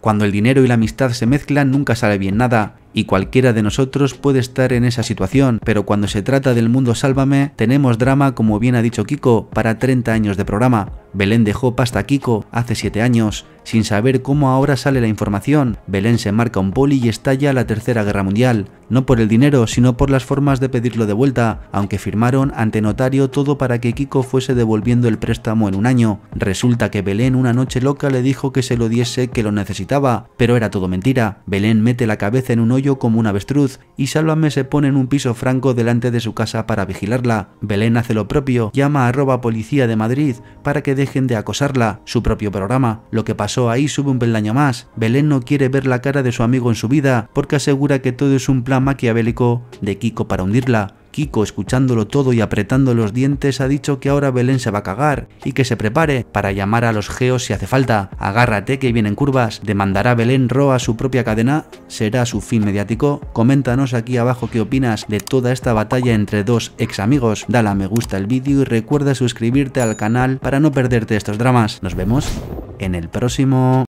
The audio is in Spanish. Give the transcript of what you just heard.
Cuando el dinero y la amistad se mezclan nunca sale bien nada, y cualquiera de nosotros puede estar en esa situación, pero cuando se trata del mundo sálvame, tenemos drama como bien ha dicho Kiko, para 30 años de programa. Belén dejó pasta a Kiko hace 7 años. Sin saber cómo ahora sale la información, Belén se marca un poli y estalla la Tercera Guerra Mundial, no por el dinero, sino por las formas de pedirlo de vuelta, aunque firmaron ante notario todo para que Kiko fuese devolviendo el préstamo en un año. Resulta que Belén una noche loca le dijo que se lo diese que lo necesitaba, pero era todo mentira. Belén mete la cabeza en un hoyo como un avestruz y Sálvame se pone en un piso franco delante de su casa para vigilarla. Belén hace lo propio, llama a arroba policía de Madrid para que dejen de acosarla, su propio programa, lo que pasó ahí sube un peldaño más, Belén no quiere ver la cara de su amigo en su vida porque asegura que todo es un plan maquiavélico de Kiko para hundirla, Kiko, escuchándolo todo y apretando los dientes, ha dicho que ahora Belén se va a cagar y que se prepare para llamar a los geos si hace falta. Agárrate que vienen curvas, demandará Belén Roa su propia cadena, será su fin mediático. Coméntanos aquí abajo qué opinas de toda esta batalla entre dos ex amigos. Dale a me gusta el vídeo y recuerda suscribirte al canal para no perderte estos dramas. Nos vemos en el próximo.